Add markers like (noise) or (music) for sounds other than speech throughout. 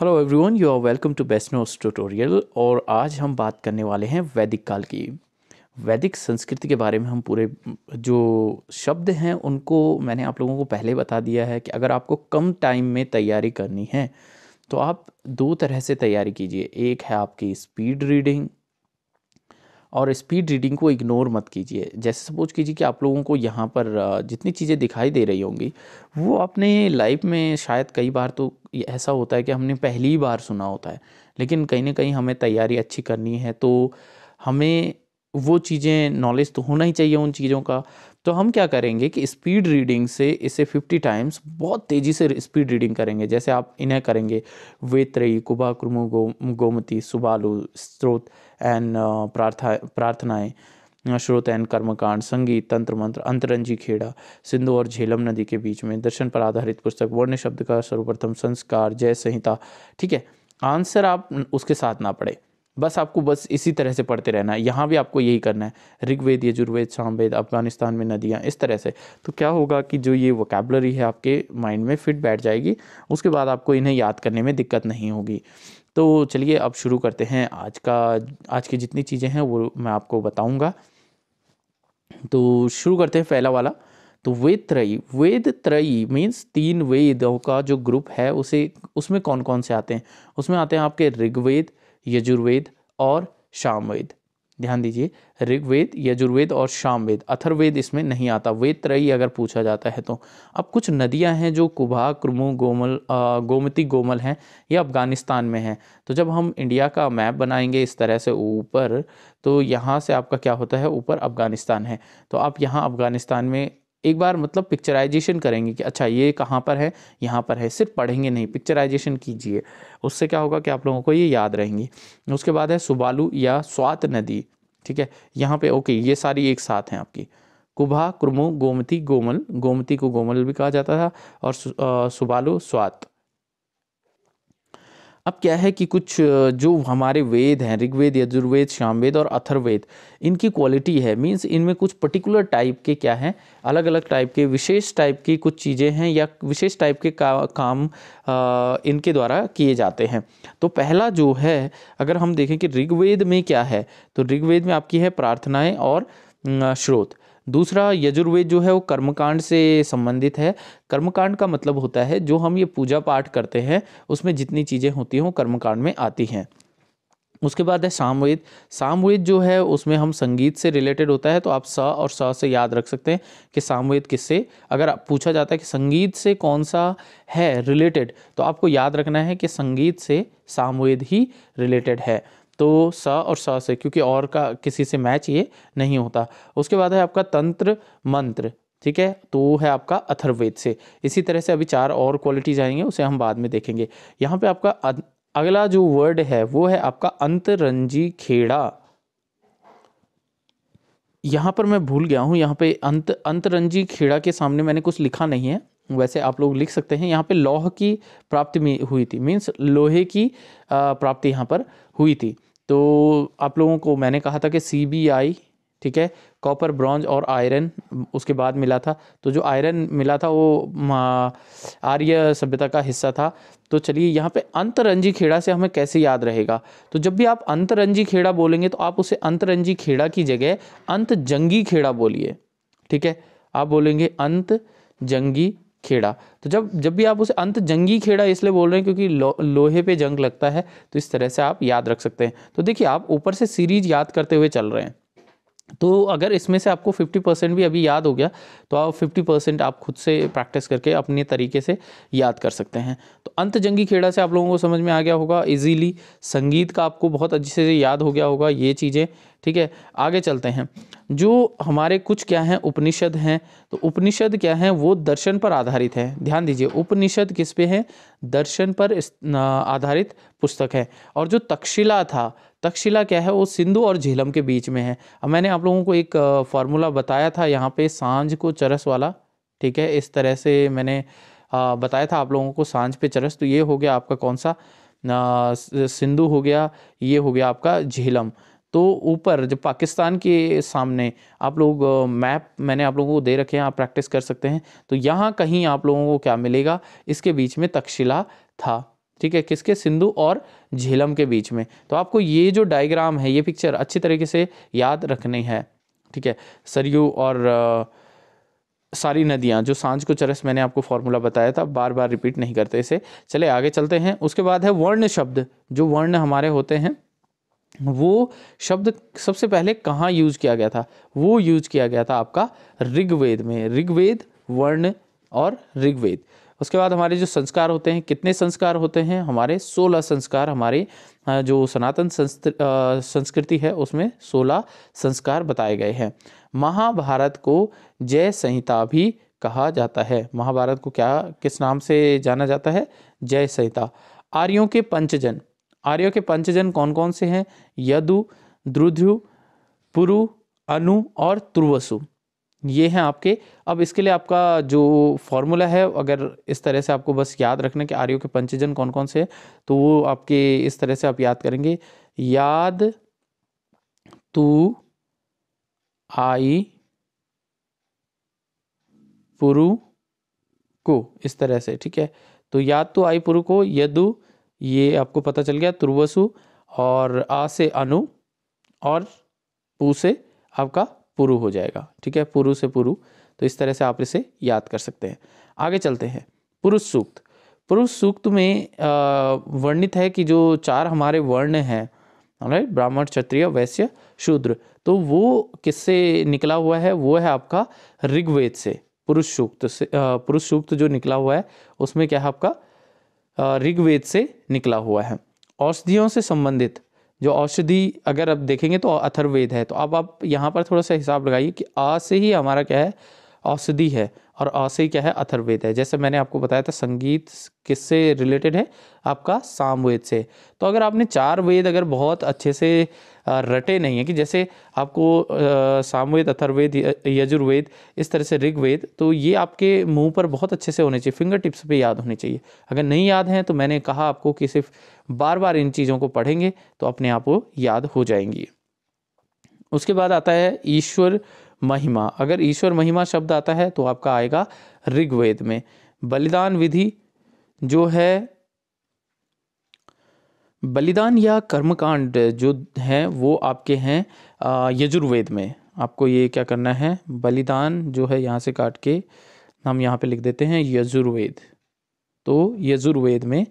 hello everyone you are welcome to best notes tutorial और आज हम बात करने वाले हैं वैदिक काल की वैदिक संस्कृति के बारे में हम पूरे जो शब्द हैं उनको मैंने आप लोगों को पहले बता दिया है कि अगर आपको कम टाइम में तैयारी करनी है तो आप दो तरह से तैयारी कीजिए एक है आपकी स्पीड रीडिंग और स्पीड रीडिंग को इग्नोर मत कीजिए जैसे सपोज कीजिए कि आप लोगों को यहाँ पर जितनी चीज़ें दिखाई दे रही होंगी वो अपने लाइफ में शायद कई बार तो ऐसा होता है कि हमने पहली बार सुना होता है लेकिन कहीं ना कहीं हमें तैयारी अच्छी करनी है तो हमें वो चीज़ें नॉलेज तो होना ही चाहिए उन चीज़ों का तो हम क्या करेंगे कि स्पीड रीडिंग से इसे 50 टाइम्स बहुत तेज़ी से स्पीड रीडिंग करेंगे जैसे आप इन्हें करेंगे वेत्रयी कुबा कुर्मु गो गोमती सुबालु स्त्रोत एंड प्रार्था प्रार्थनाएँ श्रोत एन कर्मकांड संगीत तंत्र मंत्र अंतरंजी खेड़ा सिंधु और झेलम नदी के बीच में दर्शन पर आधारित पुस्तक वर्ण शब्द का सर्वप्रथम संस्कार जय संहिता ठीक है आंसर आप उसके साथ ना पढ़े बस आपको बस इसी तरह से पढ़ते रहना है यहाँ भी आपको यही करना है ऋग्वेद यजुर्वेद सामवेद अफगानिस्तान में नदियाँ इस तरह से तो क्या होगा कि जो ये वोकेबलरी है आपके माइंड में फिट बैठ जाएगी उसके बाद आपको इन्हें याद करने में दिक्कत नहीं होगी तो चलिए अब शुरू करते हैं आज का आज की जितनी चीज़ें हैं वो मैं आपको बताऊंगा तो शुरू करते हैं पहला वाला तो वेद त्रयी वेद त्रयी मीन्स तीन वेदों का जो ग्रुप है उसे उसमें कौन कौन से आते हैं उसमें आते हैं आपके ऋग्वेद यजुर्वेद और शामवेद ध्यान दीजिए ऋग्वेद यजुर्वेद और शामवेद अथर्वेद इसमें नहीं आता वेद त्रयी अगर पूछा जाता है तो अब कुछ नदियां हैं जो कुभा क्रमु गोमल गोमती गोमल हैं ये अफ़गानिस्तान में हैं तो जब हम इंडिया का मैप बनाएंगे इस तरह से ऊपर तो यहाँ से आपका क्या होता है ऊपर अफ़गानिस्तान है तो आप यहाँ अफ़गानिस्तान में एक बार मतलब पिक्चराइजेशन करेंगे कि अच्छा ये कहाँ पर है यहाँ पर है सिर्फ पढ़ेंगे नहीं पिक्चराइजेशन कीजिए उससे क्या होगा कि आप लोगों को ये याद रहेंगी उसके बाद है सुबालू या स्वात नदी ठीक है यहाँ पे ओके ये सारी एक साथ हैं आपकी कुभा कुरमू गोमती गोमल गोमती को गोमल भी कहा जाता था और सु, आ, सुबालू स्वात अब क्या है कि कुछ जो हमारे वेद हैं ऋग्वेद यजुर्वेद श्यामवेद और अथर्वेद इनकी क्वालिटी है मीन्स इनमें कुछ पर्टिकुलर टाइप के क्या हैं अलग अलग टाइप के विशेष टाइप की कुछ चीज़ें हैं या विशेष टाइप के का, काम आ, इनके द्वारा किए जाते हैं तो पहला जो है अगर हम देखें कि ऋग्वेद में क्या है तो ऋग्वेद में आपकी है प्रार्थनाएँ और स्रोत दूसरा यजुर्वेद जो है वो कर्मकांड से संबंधित है कर्मकांड का मतलब होता है जो हम ये पूजा पाठ करते हैं उसमें जितनी चीज़ें होती हैं वो कर्मकांड में आती हैं उसके बाद है सामवेद सामवेद जो है उसमें हम संगीत से रिलेटेड होता है तो आप स और स से याद रख सकते हैं कि सामवेद किससे अगर आप पूछा जाता है कि संगीत से कौन सा है रिलेटेड तो आपको याद रखना है कि संगीत से सामवेद ही रिलेटेड है तो स और स से क्योंकि और का किसी से मैच ये नहीं होता उसके बाद है आपका तंत्र मंत्र ठीक है तो वो है आपका अथर्वेद से इसी तरह से अभी चार और क्वालिटीज आएंगे उसे हम बाद में देखेंगे यहाँ पे आपका अगला जो वर्ड है वो है आपका अंतरंजी खेड़ा यहाँ पर मैं भूल गया हूँ यहाँ पे अंत अंतरंजी खेड़ा के सामने मैंने कुछ लिखा नहीं है वैसे आप लोग लिख सकते हैं यहाँ पे लौह की प्राप्ति हुई थी मीन्स लोहे की प्राप्ति यहाँ पर हुई थी तो आप लोगों को मैंने कहा था कि सी बी आई ठीक है कॉपर ब्रॉन्ज और आयरन उसके बाद मिला था तो जो आयरन मिला था वो आर्य सभ्यता का हिस्सा था तो चलिए यहाँ पे अंतरंजी खेड़ा से हमें कैसे याद रहेगा तो जब भी आप अंतरंजी खेड़ा बोलेंगे तो आप उसे अंतरंजी खेड़ा की जगह अंत जंगी खेड़ा बोलिए ठीक है आप बोलेंगे अंत जंगी खेड़ा तो जब जब भी आप उसे अंत जंगी खेड़ा इसलिए बोल रहे हैं क्योंकि लो, लोहे पे जंग लगता है तो इस तरह से आप याद रख सकते हैं तो देखिए आप ऊपर से सीरीज याद करते हुए चल रहे हैं तो अगर इसमें से आपको 50 परसेंट भी अभी याद हो गया तो आप 50 परसेंट आप खुद से प्रैक्टिस करके अपने तरीके से याद कर सकते हैं तो अंत जंगी खेड़ा से आप लोगों को समझ में आ गया होगा इजीली संगीत का आपको बहुत अच्छे से याद हो गया होगा ये चीज़ें ठीक है आगे चलते हैं जो हमारे कुछ क्या हैं उपनिषद हैं तो उपनिषद क्या हैं वो दर्शन पर आधारित है ध्यान दीजिए उपनिषद किस पे है दर्शन पर आधारित पुस्तक है और जो तक्षशिला था तक्षशिला क्या है वो सिंधु और झीलम के बीच में है अब मैंने आप लोगों को एक फार्मूला बताया था यहाँ पे सांझ को चरस वाला ठीक है इस तरह से मैंने बताया था आप लोगों को सांझ पे चरस तो ये हो गया आपका कौन सा सिंधु हो गया ये हो गया आपका झीलम तो ऊपर जब पाकिस्तान के सामने आप लोग मैप मैंने आप लोगों को दे रखे हैं आप प्रैक्टिस कर सकते हैं तो यहाँ कहीं आप लोगों को क्या मिलेगा इसके बीच में तक्षशिला था ठीक है किसके सिंधु और झेलम के बीच में तो आपको ये जो डायग्राम है ये पिक्चर अच्छी तरीके से याद रखनी है ठीक है सरयू और सारी नदियाँ जो सांझ को चरस मैंने आपको फॉर्मूला बताया था बार बार रिपीट नहीं करते इसे चले आगे चलते हैं उसके बाद है वर्ण शब्द जो वर्ण हमारे होते हैं वो शब्द सबसे पहले कहाँ यूज किया गया था वो यूज किया गया था आपका ऋग्वेद में ऋग्वेद वर्ण और ऋग्वेद उसके बाद हमारे जो संस्कार होते हैं कितने संस्कार होते हैं हमारे सोलह संस्कार हमारे जो सनातन संस्कृति है उसमें सोलह संस्कार बताए गए हैं महाभारत को जय संहिता भी कहा जाता है महाभारत को क्या किस नाम से जाना जाता है जय संहिता आर्यों के पंचजन आर्यों के पंचजन कौन कौन से हैं यदु द्रुध्यु पुरु अनु और तुर्वसु ये हैं आपके अब इसके लिए आपका जो फॉर्मूला है अगर इस तरह से आपको बस याद रखना कि आर्यों के पंचजन कौन कौन से हैं तो वो आपके इस तरह से आप याद करेंगे याद तू आई पुरु को इस तरह से ठीक है तो याद तो आई पुरु को यदु ये आपको पता चल गया तुर्वसु और आ से अनु और पू से आपका पुरु हो जाएगा ठीक है पुरु से पुरु तो इस तरह से आप इसे याद कर सकते हैं आगे चलते हैं पुरुष सूक्त पुरुष सूक्त में वर्णित है कि जो चार हमारे वर्ण हैं राइट ब्राह्मण क्षत्रिय वैश्य शूद्र तो वो किससे निकला हुआ है वो है आपका ऋग्वेद से पुरुष सूक्त से पुरुष सूक्त जो निकला हुआ है उसमें क्या है आपका ऋग्वेद से निकला हुआ है औषधियों से संबंधित जो औषधि अगर आप देखेंगे तो अथर्ववेद है तो अब आप यहाँ पर थोड़ा सा हिसाब लगाइए कि आ से ही हमारा क्या है औषधि है और औषधि क्या है अथर्वेद है जैसे मैंने आपको बताया था संगीत किससे रिलेटेड है आपका सामवेद से तो अगर आपने चार वेद अगर बहुत अच्छे से रटे नहीं है कि जैसे आपको सामवेद अथर्वेद यजुर्वेद इस तरह से ऋग्वेद तो ये आपके मुंह पर बहुत अच्छे से होने चाहिए फिंगर टिप्स पे याद होने चाहिए अगर नहीं याद हैं तो मैंने कहा आपको कि सिर्फ बार बार इन चीज़ों को पढ़ेंगे तो अपने आप वो याद हो जाएंगी उसके बाद आता है ईश्वर महिमा अगर ईश्वर महिमा शब्द आता है तो आपका आएगा ऋग्वेद में बलिदान विधि जो है बलिदान या कर्मकांड जो हैं वो आपके हैं यजुर्वेद में आपको ये क्या करना है बलिदान जो है यहाँ से काट के हम यहाँ पे लिख देते हैं यजुर्वेद तो यजुर्वेद में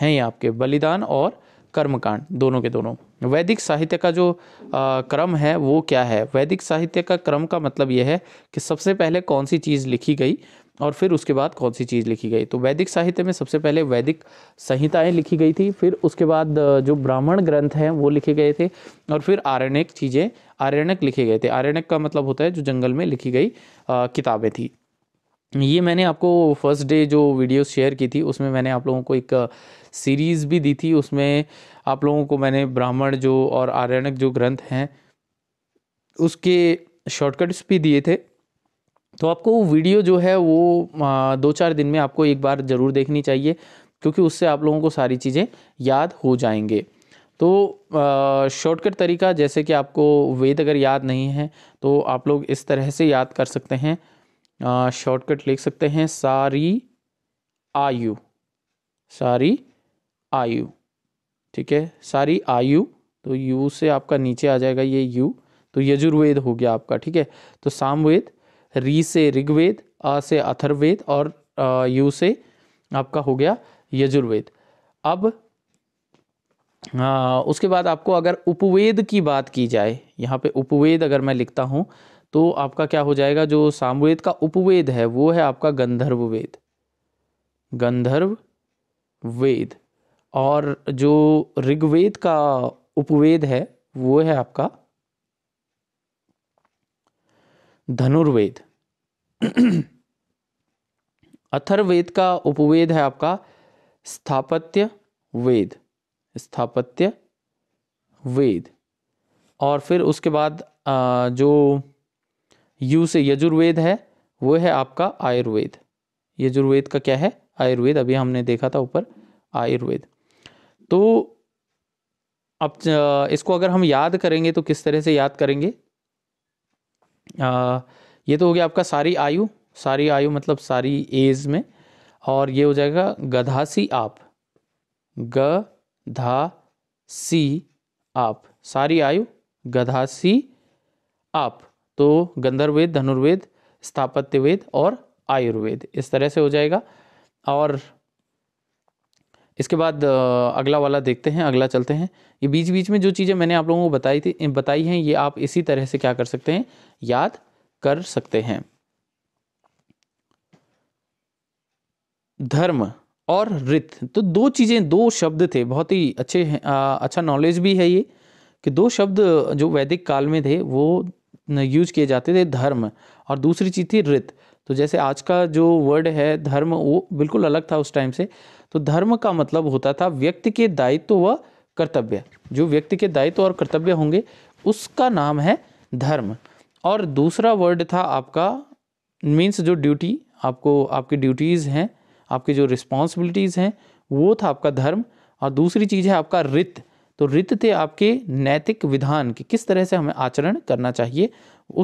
हैं ये आपके बलिदान और कर्मकांड दोनों के दोनों वैदिक साहित्य का जो आ, क्रम है वो क्या है वैदिक साहित्य का क्रम का मतलब यह है कि सबसे पहले कौन सी चीज़ लिखी गई और फिर उसके बाद कौन सी चीज़ लिखी गई तो वैदिक साहित्य में सबसे पहले वैदिक संहिताएं लिखी गई थी फिर उसके बाद जो ब्राह्मण ग्रंथ हैं वो लिखे गए थे और फिर आरण्यक चीज़ें आरण्यक लिखे गए थे आरण्यक का मतलब होता है जो जंगल में लिखी गई किताबें थी ये मैंने आपको फर्स्ट डे जो वीडियो शेयर की थी उसमें मैंने आप लोगों को एक सीरीज़ भी दी थी उसमें आप लोगों को मैंने ब्राह्मण जो और आर्यनक जो ग्रंथ हैं उसके शॉर्टकट्स भी दिए थे तो आपको वो वीडियो जो है वो दो चार दिन में आपको एक बार ज़रूर देखनी चाहिए क्योंकि उससे आप लोगों को सारी चीज़ें याद हो जाएंगे तो शॉर्टकट तरीका जैसे कि आपको वेद अगर याद नहीं है तो आप लोग इस तरह से याद कर सकते हैं शॉर्टकट लिख सकते हैं सारी आयु सारी आयु ठीक है सारी आयु तो यू से आपका नीचे आ जाएगा ये यू तो यजुर्वेद हो गया आपका ठीक है तो सामवेद री से ऋग्वेद अ से अथर्वेद और आ, यू से आपका हो गया यजुर्वेद अब आ, उसके बाद आपको अगर उपवेद की बात की जाए यहाँ पे उपवेद अगर मैं लिखता हूँ तो आपका क्या हो जाएगा जो सामवेद का उपवेद है वो है आपका गंधर्व वेद गंधर्व वेद और जो ऋग्वेद का उपवेद है वो है आपका धनुर्वेद (clears throat) अथर्वेद का उपवेद है आपका स्थापत्य वेद स्थापत्य वेद और फिर उसके बाद जो यू से यजुर्वेद है वो है आपका आयुर्वेद यजुर्वेद का क्या है आयुर्वेद अभी हमने देखा था ऊपर आयुर्वेद तो अब इसको अगर हम याद करेंगे तो किस तरह से याद करेंगे आ, ये तो हो गया आपका सारी आयु सारी आयु मतलब सारी एज में और ये हो जाएगा गधासी आप ग धा सी आप सारी आयु गधासी आप तो गंधर्वेद धनुर्वेद स्थापत्यवेद और आयुर्वेद इस तरह से हो जाएगा और इसके बाद अगला वाला देखते हैं अगला चलते हैं ये बीच बीच में जो चीज़ें मैंने आप लोगों को बताई थी बताई हैं ये आप इसी तरह से क्या कर सकते हैं याद कर सकते हैं धर्म और रित तो दो चीज़ें दो शब्द थे बहुत ही अच्छे आ, अच्छा नॉलेज भी है ये कि दो शब्द जो वैदिक काल में थे वो यूज किए जाते थे धर्म और दूसरी चीज़ थी रित तो जैसे आज का जो वर्ड है धर्म वो बिल्कुल अलग था उस टाइम से तो धर्म का मतलब होता था व्यक्ति के दायित्व व कर्तव्य जो व्यक्ति के दायित्व और कर्तव्य होंगे उसका नाम है धर्म और दूसरा वर्ड था आपका मीन्स जो ड्यूटी आपको आपकी ड्यूटीज़ हैं आपकी जो रिस्पॉन्सिबिलिटीज़ हैं वो था आपका धर्म और दूसरी चीज़ है आपका रित तो रित थे आपके नैतिक विधान कि किस तरह से हमें आचरण करना चाहिए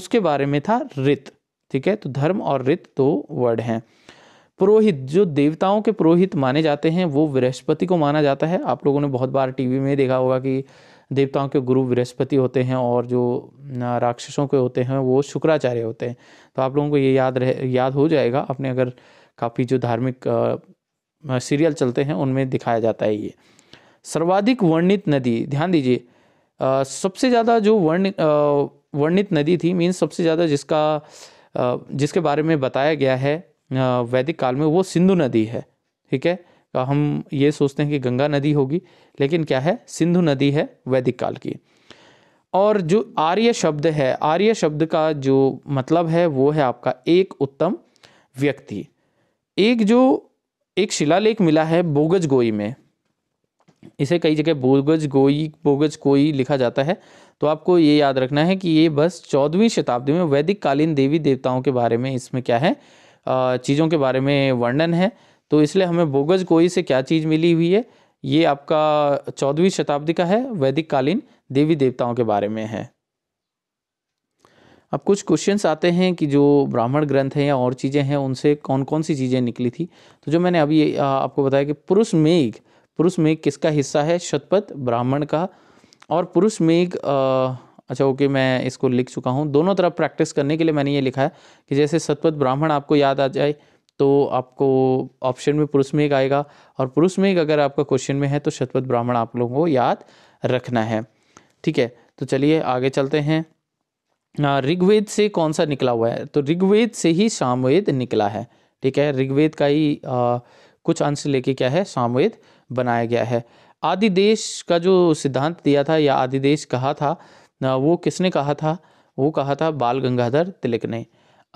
उसके बारे में था रित ठीक है तो धर्म और रित दो वर्ड हैं पुरोहित जो देवताओं के पुरोहित माने जाते हैं वो बृहस्पति को माना जाता है आप लोगों ने बहुत बार टीवी में देखा होगा कि देवताओं के गुरु बृहस्पति होते हैं और जो राक्षसों के होते हैं वो शुक्राचार्य होते हैं तो आप लोगों को ये याद रहे याद हो जाएगा अपने अगर काफ़ी जो धार्मिक सीरियल चलते हैं उनमें दिखाया जाता है ये सर्वाधिक वर्णित नदी ध्यान दीजिए सबसे ज़्यादा जो वर्णित वर्णित नदी थी मीन्स सबसे ज़्यादा जिसका जिसके बारे में बताया गया है वैदिक काल में वो सिंधु नदी है ठीक है तो हम ये सोचते हैं कि गंगा नदी होगी लेकिन क्या है सिंधु नदी है वैदिक काल की और जो आर्य शब्द है आर्य शब्द का जो मतलब है वो है आपका एक उत्तम व्यक्ति एक जो एक शिलालेख मिला है बोगज गोई में इसे कई जगह बोगज गोई बोगज कोई लिखा जाता है तो आपको ये याद रखना है कि ये बस चौदहवीं शताब्दी में वैदिक कालीन देवी देवताओं के बारे में इसमें क्या है चीज़ों के बारे में वर्णन है तो इसलिए हमें बोगज कोई से क्या चीज़ मिली हुई है ये आपका चौदहवीं शताब्दी का है वैदिक कालीन देवी देवताओं के बारे में है अब कुछ क्वेश्चंस आते हैं कि जो ब्राह्मण ग्रंथ हैं या और चीज़ें हैं उनसे कौन कौन सी चीज़ें निकली थी तो जो मैंने अभी आपको बताया कि पुरुष मेघ पुरुष मेघ किसका हिस्सा है शतपथ ब्राह्मण का और पुरुष मेघ अच्छा ओके मैं इसको लिख चुका हूँ दोनों तरफ प्रैक्टिस करने के लिए मैंने ये लिखा है कि जैसे सतपथ ब्राह्मण आपको याद आ जाए तो आपको ऑप्शन में पुरुष में एक आएगा और पुरुष में एक अगर आपका क्वेश्चन में है तो शतपथ ब्राह्मण आप लोगों को याद रखना है ठीक है तो चलिए आगे चलते हैं ऋग्वेद से कौन सा निकला हुआ है तो ऋग्वेद से ही सामवेद निकला है ठीक है ऋग्वेद का ही आ, कुछ अंश लेके क्या है सामवेद बनाया गया है आदिदेश का जो सिद्धांत दिया था या आदिदेश कहा था वो किसने कहा था वो कहा था बाल गंगाधर तिलक ने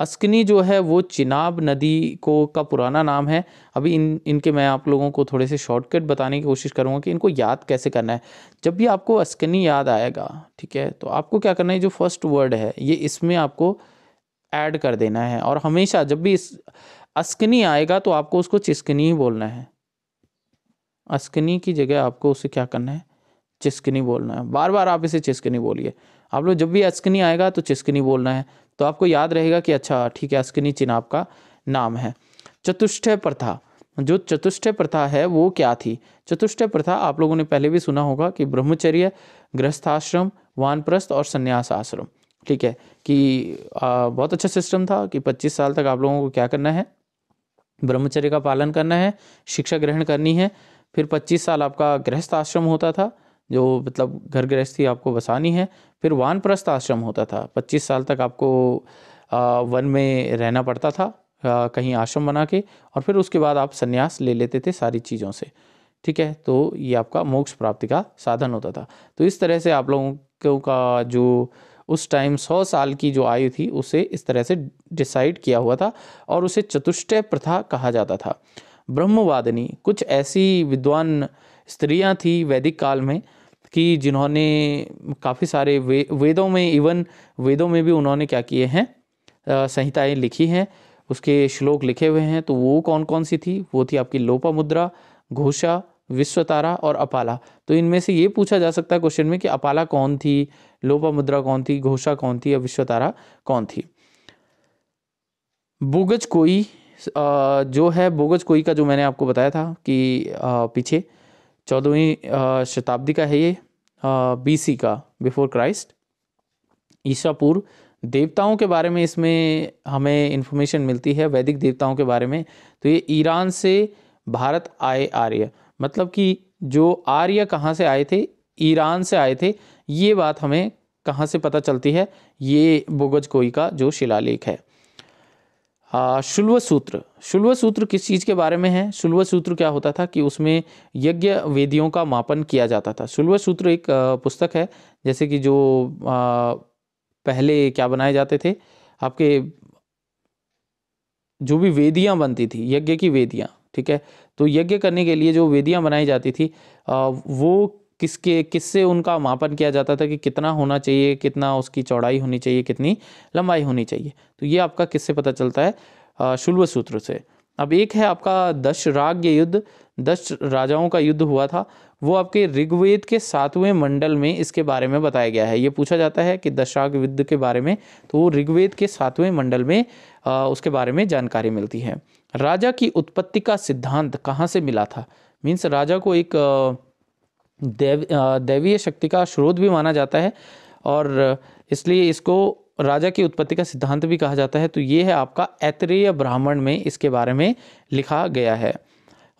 अस्कनी जो है वो चिनाब नदी को का पुराना नाम है अभी इन इनके मैं आप लोगों को थोड़े से शॉर्टकट बताने की कोशिश करूँगा कि इनको याद कैसे करना है जब भी आपको अस्कनी याद आएगा ठीक है तो आपको क्या करना है जो फर्स्ट वर्ड है ये इसमें आपको ऐड कर देना है और हमेशा जब भी इस अस्कनी आएगा तो आपको उसको चिस्कनी ही बोलना है अस्कनी की जगह आपको उसे क्या करना है चिस्कनी बोलना है बार बार आप इसे चिस्कनी बोलिए आप लोग जब भी अस्कनी आएगा तो चिस्कनी बोलना है तो आपको याद रहेगा कि अच्छा ठीक है अस्कनी चिन्ह आपका नाम है चतुष्टय प्रथा जो चतुष्टय प्रथा है वो क्या थी चतुष्टय प्रथा आप लोगों ने पहले भी सुना होगा कि ब्रह्मचर्य गृहस्थाश्रम वानप्रस्थ और संन्यास आश्रम ठीक है कि आ, बहुत अच्छा सिस्टम था कि 25 साल तक आप लोगों को क्या करना है ब्रह्मचर्य का पालन करना है शिक्षा ग्रहण करनी है फिर 25 साल आपका गृहस्थ आश्रम होता था जो मतलब घर गृहस्थी आपको बसानी है फिर वानप्रस्थ आश्रम होता था पच्चीस साल तक आपको वन में रहना पड़ता था कहीं आश्रम बना के और फिर उसके बाद आप संन्यास ले लेते थे सारी चीज़ों से ठीक है तो ये आपका मोक्ष प्राप्ति का साधन होता था तो इस तरह से आप लोगों का जो उस टाइम सौ साल की जो आयु थी उसे इस तरह से डिसाइड किया हुआ था और उसे चतुष्टय प्रथा कहा जाता था ब्रह्मवादिनी कुछ ऐसी विद्वान स्त्रियां थी वैदिक काल में कि जिन्होंने काफ़ी सारे वे, वेदों में इवन वेदों में भी उन्होंने क्या किए हैं संहिताएं लिखी हैं उसके श्लोक लिखे हुए हैं तो वो कौन कौन सी थी वो थी आपकी लोपा मुद्रा घोषा विश्वतारा और अपाला तो इनमें से ये पूछा जा सकता है क्वेश्चन में कि अपाला कौन थी लोपा मुद्रा कौन थी घोषा कौन थी या विश्वतारा कौन थी बोगज कोई जो है बोगज कोई का जो मैंने आपको बताया था कि पीछे चौदहवीं शताब्दी का है ये सी का बिफोर क्राइस्ट ईसा पूर्व देवताओं के बारे में इसमें हमें इन्फॉर्मेशन मिलती है वैदिक देवताओं के बारे में तो ये ईरान से भारत आए आर्य मतलब कि जो आर्य कहाँ से आए थे ईरान से आए थे ये बात हमें कहाँ से पता चलती है ये बोगज कोई का जो शिलालेख है शुल्व सूत्र शुल्व सूत्र किस चीज़ के बारे में है शुल्व सूत्र क्या होता था कि उसमें यज्ञ वेदियों का मापन किया जाता था शुल्व सूत्र एक पुस्तक है जैसे कि जो पहले क्या बनाए जाते थे आपके जो भी वेदियाँ बनती थी यज्ञ की वेदियाँ ठीक है तो यज्ञ करने के लिए जो वेदियाँ बनाई जाती थी वो किसके किससे उनका मापन किया जाता था कि कितना होना चाहिए कितना उसकी चौड़ाई होनी चाहिए कितनी लंबाई होनी चाहिए तो ये आपका किससे पता चलता है शुल्व सूत्र से अब एक है आपका दश राग्य युद्ध दश राजाओं का युद्ध हुआ था वो आपके ऋग्वेद के सातवें मंडल में इसके बारे में बताया गया है ये पूछा जाता है कि दशाग युद्ध के बारे में तो वो ऋग्वेद के सातवें मंडल में आ, उसके बारे में जानकारी मिलती है राजा की उत्पत्ति का सिद्धांत कहाँ से मिला था मीन्स राजा को एक आ, देव देवीय शक्ति का स्रोत भी माना जाता है और इसलिए इसको राजा की उत्पत्ति का सिद्धांत भी कहा जाता है तो ये है आपका ऐतरेय ब्राह्मण में इसके बारे में लिखा गया है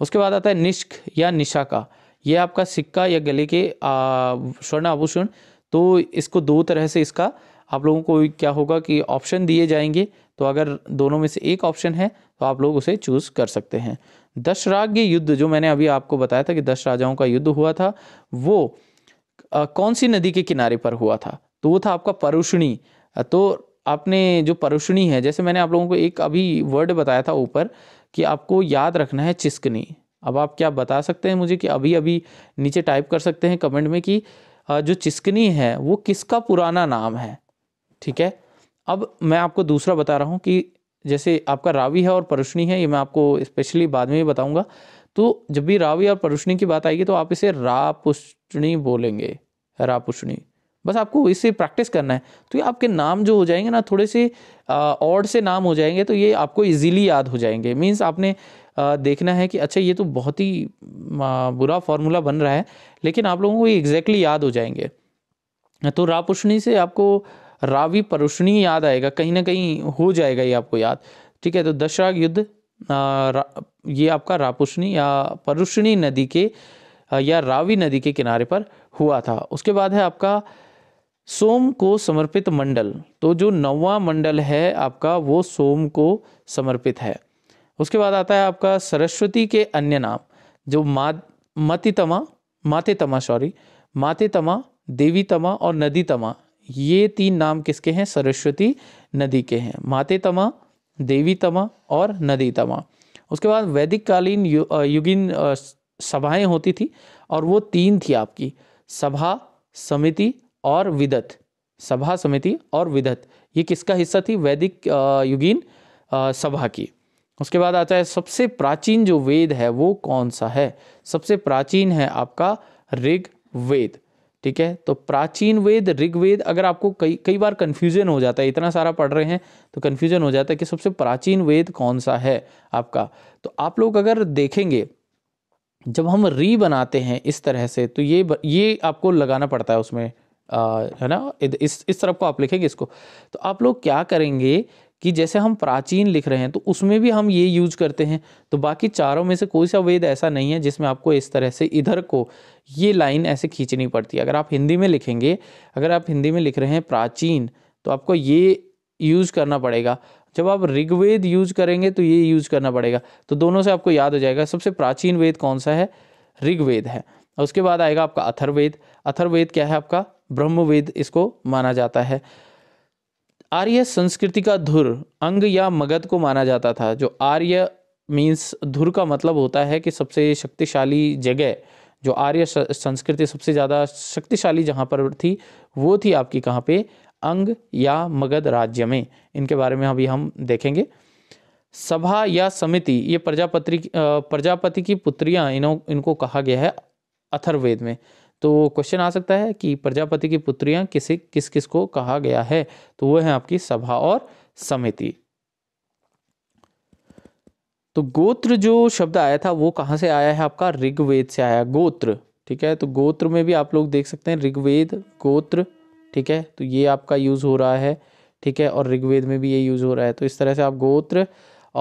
उसके बाद आता है निष्क या निशा का ये आपका सिक्का या गले के स्वर्ण आभूषण तो इसको दो तरह से इसका आप लोगों को क्या होगा कि ऑप्शन दिए जाएंगे तो अगर दोनों में से एक ऑप्शन है तो आप लोग उसे चूज़ कर सकते हैं दशराग्य युद्ध जो मैंने अभी आपको बताया था कि दस राजाओं का युद्ध हुआ था वो आ, कौन सी नदी के किनारे पर हुआ था तो वो था आपका परुषणी तो आपने जो परुषणी है जैसे मैंने आप लोगों को एक अभी वर्ड बताया था ऊपर कि आपको याद रखना है चिस्कनी अब आप क्या बता सकते हैं मुझे कि अभी अभी नीचे टाइप कर सकते हैं कमेंट में कि जो चिस्कनी है वो किसका पुराना नाम है ठीक है अब मैं आपको दूसरा बता रहा हूँ कि जैसे आपका रावी है और परुष्णी है ये मैं आपको स्पेशली बाद में ही बताऊंगा तो जब भी रावी और परुष्णी की बात आएगी तो आप इसे रापुष्णी बोलेंगे रापुष्णी बस आपको इसे प्रैक्टिस करना है तो ये आपके नाम जो हो जाएंगे ना थोड़े से ऑड से नाम हो जाएंगे तो ये आपको इजीली याद हो जाएंगे मींस आपने आ, देखना है कि अच्छा ये तो बहुत ही बुरा फॉर्मूला बन रहा है लेकिन आप लोगों को ये एग्जैक्टली याद हो जाएंगे तो रापुष्णी से आपको रावी परुषणी याद आएगा कहीं ना कहीं हो जाएगा ये आपको याद ठीक है तो दशरा युद्ध ये आपका रापुषणी या परुषणी नदी के या रावी नदी के किनारे पर हुआ था उसके बाद है आपका सोम को समर्पित मंडल तो जो नवा मंडल है आपका वो सोम को समर्पित है उसके बाद आता है आपका सरस्वती के अन्य नाम जो मा मतितमा मातेतमा सॉरी मातेतमा देवीतमा और नदीतमा ये तीन नाम किसके हैं सरस्वती नदी के हैं माते तमा देवी तमा और नदी तमा उसके बाद वैदिक कालीन यु, युगीन सभाएं होती थी और वो तीन थी आपकी सभा समिति और विदत सभा समिति और विदत ये किसका हिस्सा थी वैदिक युगीन सभा की उसके बाद आता है सबसे प्राचीन जो वेद है वो कौन सा है सबसे प्राचीन है आपका ऋग वेद ठीक है तो प्राचीन वेद ऋग्वेद अगर आपको कई कई बार कंफ्यूजन हो जाता है इतना सारा पढ़ रहे हैं तो कन्फ्यूजन हो जाता है कि सबसे प्राचीन वेद कौन सा है आपका तो आप लोग अगर देखेंगे जब हम री बनाते हैं इस तरह से तो ये ये आपको लगाना पड़ता है उसमें आ, है ना इस इस तरफ को आप लिखेंगे इसको तो आप लोग क्या करेंगे कि जैसे हम प्राचीन लिख रहे हैं तो उसमें भी हम ये यूज करते हैं तो बाकी चारों में से कोई सा वेद ऐसा नहीं है जिसमें आपको इस तरह से इधर को ये लाइन ऐसे खींचनी पड़ती है अगर आप हिंदी में लिखेंगे अगर आप हिंदी में लिख रहे हैं प्राचीन तो आपको ये यूज करना पड़ेगा जब आप ऋग्वेद यूज करेंगे तो ये यूज करना पड़ेगा तो दोनों से आपको याद हो जाएगा सबसे प्राचीन वेद कौन सा है ऋग्वेद है उसके बाद आएगा आपका अथर्वेद अथर्वेद क्या है आपका ब्रह्मवेद इसको माना जाता है आर्य संस्कृति का धुर अंग या मगध को माना जाता था जो आर्य मीन्स धुर का मतलब होता है कि सबसे शक्तिशाली जगह जो आर्य संस्कृति सबसे ज़्यादा शक्तिशाली जहाँ पर थी वो थी आपकी कहाँ पे अंग या मगध राज्य में इनके बारे में अभी हम देखेंगे सभा या समिति ये प्रजापति प्रजापति की पुत्रियाँ इन्हों इनको कहा गया है अथर्वेद में तो क्वेश्चन आ सकता है कि प्रजापति की पुत्रियां किसे किस किस को कहा गया है तो वो है आपकी सभा और समिति तो गोत्र जो शब्द आया था वो कहां से आया है आपका ऋग्वेद से आया गोत्र ठीक है तो गोत्र में भी आप लोग देख सकते हैं ऋग्वेद गोत्र ठीक है तो ये आपका यूज़ हो रहा है ठीक है और ऋग्वेद में भी ये यूज़ हो रहा है तो इस तरह से आप गोत्र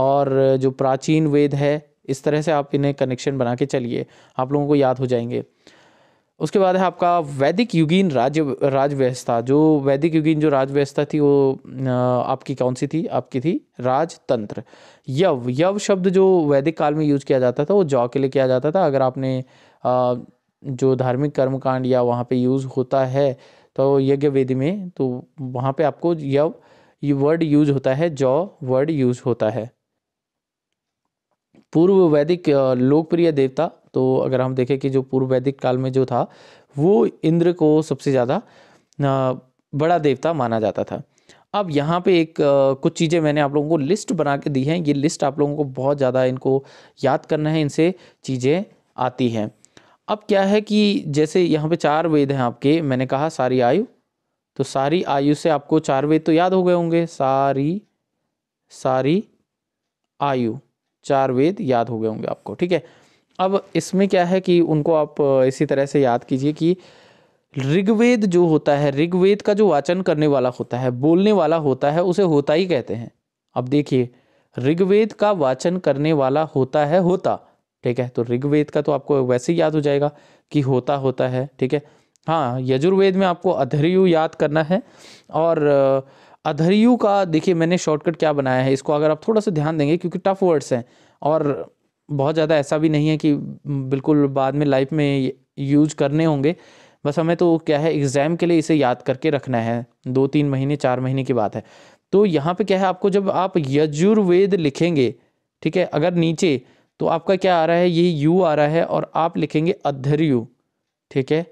और जो प्राचीन वेद है इस तरह से आप इन्हें कनेक्शन बना के चलिए आप लोगों को याद हो जाएंगे उसके बाद है आपका वैदिक युगीन राज्य राजव्यवस्था जो वैदिक युगीन जो राजव्यवस्था थी वो आपकी कौन सी थी आपकी थी राजतंत्र यव यव शब्द जो वैदिक काल में यूज किया जाता था वो जौ के लिए किया जाता था अगर आपने जो धार्मिक कर्मकांड या वहाँ पे यूज होता है तो यज्ञ वेदी में तो वहाँ पे आपको यव वर्ड यूज होता है जौ वर्ड यूज होता है पूर्व वैदिक लोकप्रिय देवता तो अगर हम देखें कि जो पूर्व वैदिक काल में जो था वो इंद्र को सबसे ज़्यादा बड़ा देवता माना जाता था अब यहाँ पे एक कुछ चीज़ें मैंने आप लोगों को लिस्ट बना के दी हैं ये लिस्ट आप लोगों को बहुत ज़्यादा इनको याद करना है इनसे चीज़ें आती हैं अब क्या है कि जैसे यहाँ पे चार वेद हैं आपके मैंने कहा सारी आयु तो सारी आयु से आपको चार वेद तो याद हो गए होंगे सारी सारी आयु चार वेद याद हो गए होंगे आपको ठीक है अब इसमें क्या है कि उनको आप इसी तरह से याद कीजिए कि ऋग्वेद जो होता है ऋग्वेद का जो वाचन करने वाला होता है बोलने वाला होता है उसे होता ही कहते हैं अब देखिए ऋग्वेद का वाचन करने वाला होता है होता ठीक है तो ऋग्वेद का तो आपको वैसे ही याद हो जाएगा कि होता होता है ठीक है हाँ यजुर्वेद में आपको अधर्यु याद करना है और अधरियु का देखिए मैंने शॉर्टकट क्या बनाया है इसको अगर आप थोड़ा सा ध्यान देंगे क्योंकि टफ वर्ड्स हैं और बहुत ज़्यादा ऐसा भी नहीं है कि बिल्कुल बाद में लाइफ में यूज करने होंगे बस हमें तो क्या है एग्ज़ाम के लिए इसे याद करके रखना है दो तीन महीने चार महीने की बात है तो यहाँ पे क्या है आपको जब आप यजुर्वेद लिखेंगे ठीक है अगर नीचे तो आपका क्या आ रहा है ये यू आ रहा है और आप लिखेंगे अधर्यु ठीक है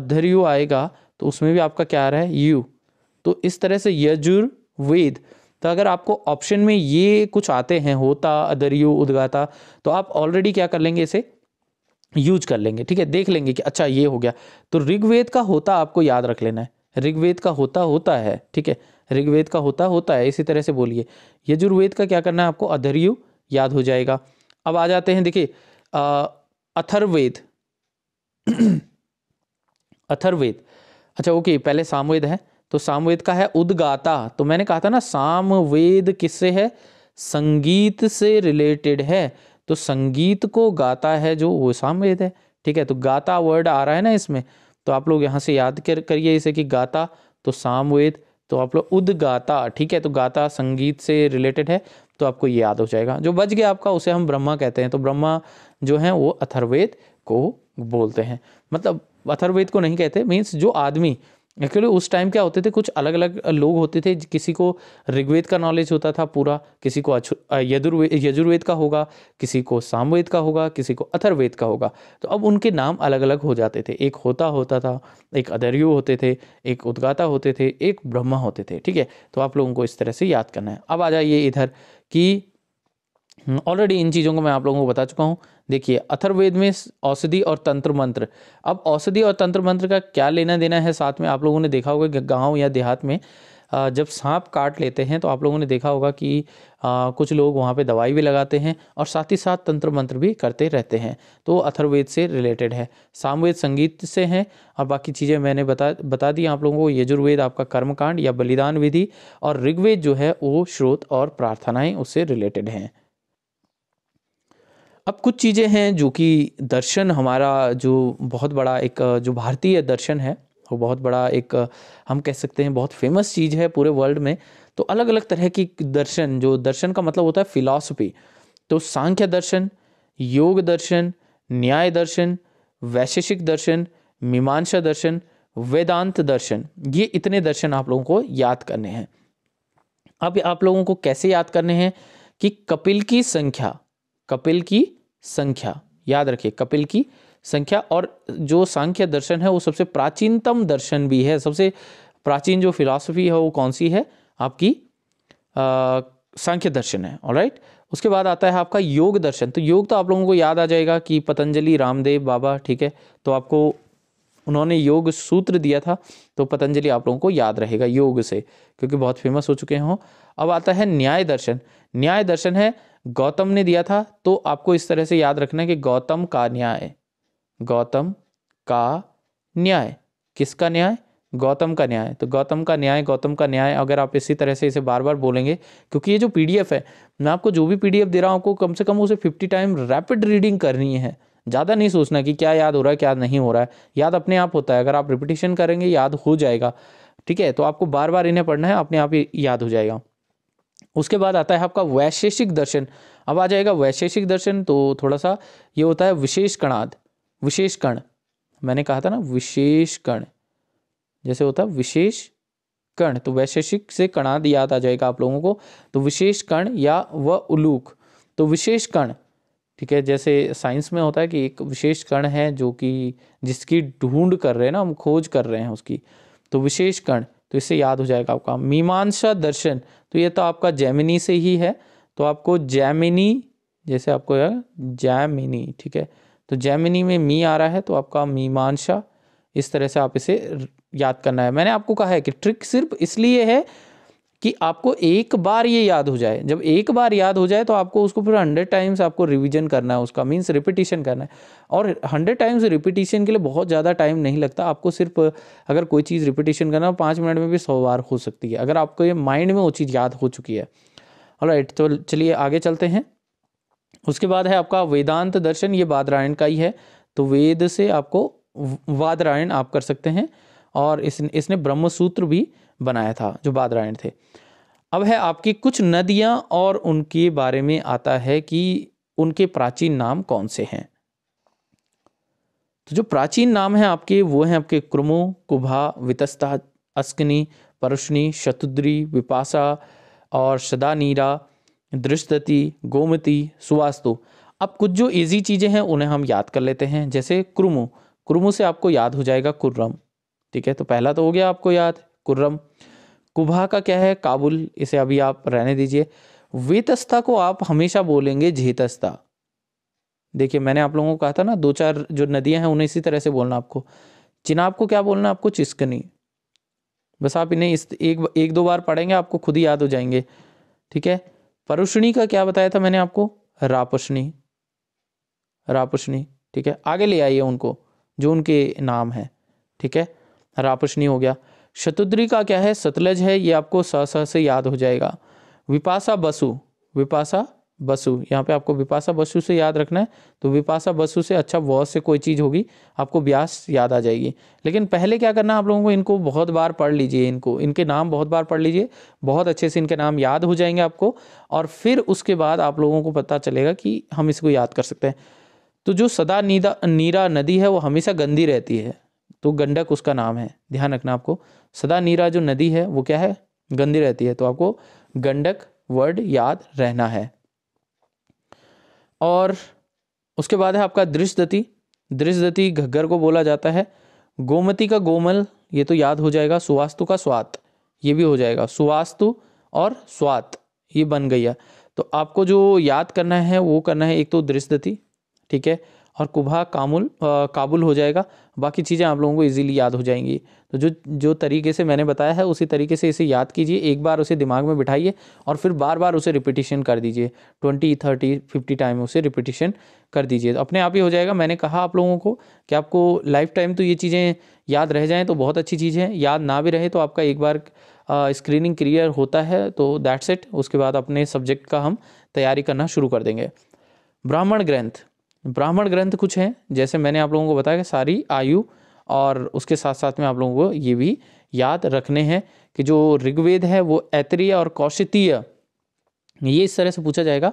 अधर्यु आएगा तो उसमें भी आपका क्या आ रहा है यू तो इस तरह से यजुर्वेद तो अगर आपको ऑप्शन में ये कुछ आते हैं होता अदरियु उदगाता तो आप ऑलरेडी क्या कर लेंगे इसे यूज कर लेंगे ठीक है देख लेंगे कि अच्छा ये हो गया तो ऋग्वेद का होता आपको याद रख लेना है ऋग्वेद का होता होता है ठीक है ऋग्वेद का होता होता है इसी तरह से बोलिए यजुर्वेद का क्या करना है आपको अधर्यु याद हो जाएगा अब आ जाते हैं देखिए अथर्वेद अथर्वेद (clears throat) अच्छा ओके पहले सामवेद है तो सामवेद का है उदगाता तो मैंने कहा था ना सामवेद किससे है संगीत से रिलेटेड है तो संगीत को गाता है जो वो सामवेद है ठीक है तो गाता वर्ड आ रहा है ना इसमें तो आप लोग यहाँ से याद कर करिए इसे कि गाता तो सामवेद तो आप लोग उद गाता ठीक है तो गाता संगीत से रिलेटेड है तो आपको ये याद हो जाएगा जो बच गया आपका उसे हम ब्रह्मा कहते हैं तो ब्रह्मा जो है वो अथर्वेद को बोलते हैं मतलब अथर्वेद को नहीं कहते मीन्स जो आदमी एक्चुअली उस टाइम क्या होते थे कुछ अलग अलग लोग होते थे किसी को ऋग्वेद का नॉलेज होता था पूरा किसी को यदुर्वेद यजुर्वेद का होगा किसी को सामवेद का होगा किसी को अथर्वेद का होगा तो अब उनके नाम अलग अलग हो जाते थे एक होता होता था एक अधर्यु होते थे एक उद्गाता होते थे एक ब्रह्मा होते थे ठीक है तो आप लोगों को इस तरह से याद करना है अब आ जाइए इधर कि ऑलरेडी हम्म, इन चीज़ों को मैं आप लोगों को बता चुका हूँ देखिए अथर्वेद में औषधि और तंत्र मंत्र अब औषधि और तंत्र मंत्र का क्या लेना देना है साथ में आप लोगों ने देखा होगा गाँव या देहात में जब सांप काट लेते हैं तो आप लोगों ने देखा होगा कि आ, कुछ लोग वहाँ पे दवाई भी लगाते हैं और साथ ही साथ तंत्र मंत्र भी करते रहते हैं तो अथर्वेद से रिलेटेड है सामवेद संगीत से हैं और बाकी चीज़ें मैंने बता बता दी आप लोगों को यजुर्वेद आपका कर्मकांड या बलिदान विधि और ऋग्वेद जो है वो स्रोत और प्रार्थनाएँ उससे रिलेटेड हैं अब कुछ चीज़ें हैं जो कि दर्शन हमारा जो बहुत बड़ा एक जो भारतीय दर्शन है वो बहुत बड़ा एक हम कह सकते हैं बहुत फेमस चीज़ है पूरे वर्ल्ड में तो अलग अलग तरह की दर्शन जो दर्शन का मतलब होता है फिलॉसफी तो सांख्य दर्शन योग दर्शन न्याय दर्शन वैशेषिक दर्शन मीमांसा दर्शन वेदांत दर्शन ये इतने दर्शन आप लोगों को याद करने हैं अब आप लोगों को कैसे याद करने हैं कि कपिल की संख्या कपिल की संख्या याद रखिए कपिल की संख्या और जो सांख्य दर्शन है वो सबसे प्राचीनतम दर्शन भी है सबसे प्राचीन जो फिलॉसफी है वो कौन सी है आपकी सांख्य दर्शन है राइट उसके बाद आता है आपका योग दर्शन तो योग तो आप लोगों को याद आ जाएगा कि पतंजलि रामदेव बाबा ठीक है तो आपको उन्होंने योग सूत्र दिया था तो पतंजलि आप लोगों को याद रहेगा योग से क्योंकि बहुत फेमस हो चुके हों अब आता है न्याय दर्शन न्याय दर्शन है गौतम ने दिया था तो आपको इस तरह से याद रखना है कि गौतम का न्याय गौतम का न्याय किसका न्याय गौतम का न्याय तो गौतम का न्याय गौतम का न्याय अगर आप इसी तरह से इसे बार बार बोलेंगे क्योंकि ये जो पीडीएफ है मैं आपको जो भी पीडीएफ दे रहा हूँ आपको कम से कम उसे फिफ्टी टाइम रैपिड रीडिंग करनी है ज़्यादा नहीं सोचना कि क्या याद हो रहा है क्या नहीं हो रहा है याद अपने आप होता है अगर आप रिपीटिशन करेंगे याद हो जाएगा ठीक है तो आपको बार बार इन्हें पढ़ना है अपने आप ही याद हो जाएगा उसके बाद आता है आपका वैशेषिक दर्शन अब आ जाएगा वैशेषिक दर्शन तो थोड़ा सा ये होता है विशेष कणाद विशेष कण मैंने कहा था ना विशेष कण जैसे होता है विशेष कण तो वैशेषिक से कणाद याद आ जाएगा आप लोगों को तो विशेष कण या व उलूक तो विशेष कण ठीक है जैसे साइंस में होता है कि एक विशेष कण है जो कि जिसकी ढूंढ कर रहे हैं ना हम खोज कर रहे हैं उसकी तो विशेष कण तो इससे याद हो जाएगा आपका मीमांसा दर्शन तो ये तो आपका जैमिनी से ही है तो आपको जैमिनी जैसे आपको जैमिनी ठीक है तो जैमिनी में मी आ रहा है तो आपका मीमांसा इस तरह से आप इसे याद करना है मैंने आपको कहा है कि ट्रिक सिर्फ इसलिए है कि आपको एक बार ये याद हो जाए जब एक बार याद हो जाए तो आपको उसको फिर हंड्रेड टाइम्स आपको रिविजन करना है उसका मीन्स रिपीटिशन करना है और हंड्रेड टाइम्स रिपीटिशन के लिए बहुत ज़्यादा टाइम नहीं लगता आपको सिर्फ अगर कोई चीज़ रिपीटिशन करना हो पाँच मिनट में भी सौ बार हो सकती है अगर आपको ये माइंड में वो चीज़ याद हो चुकी है राइट तो चलिए आगे चलते हैं उसके बाद है आपका वेदांत दर्शन ये वादरायण का ही है तो वेद से आपको वादरायण आप कर सकते हैं और इस इसने ब्रह्मसूत्र भी बनाया था जो बादरायण थे अब है आपकी कुछ नदियाँ और उनके बारे में आता है कि उनके प्राचीन नाम कौन से हैं तो जो प्राचीन नाम है आपके वो हैं आपके क्रमो कुभा वितस्ता अस्कनी परशनी शतुद्री विपासा और सदानीरा दृष्टति गोमती सुवास्तु अब कुछ जो इजी चीज़ें हैं उन्हें हम याद कर लेते हैं जैसे क्रुमु क्रुमु से आपको याद हो जाएगा कुर्रम ठीक है तो पहला तो हो गया आपको याद कुर्रम कुभा का क्या है काबुल इसे अभी आप रहने दीजिए वेतस्ता को आप हमेशा बोलेंगे झेतस्ता देखिए मैंने आप लोगों को कहा था ना दो चार जो नदियां हैं उन्हें इसी तरह से बोलना आपको चिनाब को क्या बोलना आपको चिस्कनी बस आप इन्हें इस एक एक दो बार पढ़ेंगे आपको खुद ही याद हो जाएंगे ठीक है परुषणी का क्या बताया था मैंने आपको रापुषणी रापुषणी ठीक है आगे ले आइए उनको जो उनके नाम है ठीक है रापुषणी हो गया शतुद्री का क्या है सतलज है ये आपको स स से याद हो जाएगा विपासा बसु विपासा बसु यहाँ पे आपको विपासा बसु से याद रखना है तो विपासा बसु से अच्छा वॉस से कोई चीज़ होगी आपको ब्यास याद आ जाएगी लेकिन पहले क्या करना आप लोगों को इनको बहुत बार पढ़ लीजिए इनको इनके नाम बहुत बार पढ़ लीजिए बहुत अच्छे से इनके नाम याद हो जाएंगे आपको और फिर उसके बाद आप लोगों को पता चलेगा कि हम इसको याद कर सकते हैं तो जो सदा नीदा नीरा नदी है वो हमेशा गंदी रहती है तो गंडक उसका नाम है ध्यान रखना आपको सदा नीरा जो नदी है वो क्या है गंदी रहती है तो आपको गंडक वर्ड याद रहना है और उसके बाद है आपका दृश्यदति दृश्यदति घग्गर को बोला जाता है गोमती का गोमल ये तो याद हो जाएगा सुवास्तु का स्वात ये भी हो जाएगा सुवास्तु और स्वात ये बन गई है तो आपको जो याद करना है वो करना है एक तो दृश्यदति ठीक है और कुभा कामुल काबुल हो जाएगा बाकी चीज़ें आप लोगों को इजीली याद हो जाएंगी तो जो जो तरीके से मैंने बताया है उसी तरीके से इसे याद कीजिए एक बार उसे दिमाग में बिठाइए और फिर बार बार उसे रिपीटिशन कर दीजिए ट्वेंटी थर्टी फिफ्टी टाइम उसे रिपीटिशन कर दीजिए तो अपने आप ही हो जाएगा मैंने कहा आप लोगों को कि आपको लाइफ टाइम तो ये चीज़ें याद रह जाएँ तो बहुत अच्छी चीज़ें याद ना भी रहे तो आपका एक बार स्क्रीनिंग क्लियर होता है तो दैट्स इट उसके बाद अपने सब्जेक्ट का हम तैयारी करना शुरू कर देंगे ब्राह्मण ग्रंथ ब्राह्मण ग्रंथ कुछ हैं जैसे मैंने आप लोगों को बताया कि सारी आयु और उसके साथ साथ में आप लोगों को ये भी याद रखने हैं कि जो ऋग्वेद है वो ऐतरीय और कौशितीय ये इस तरह से पूछा जाएगा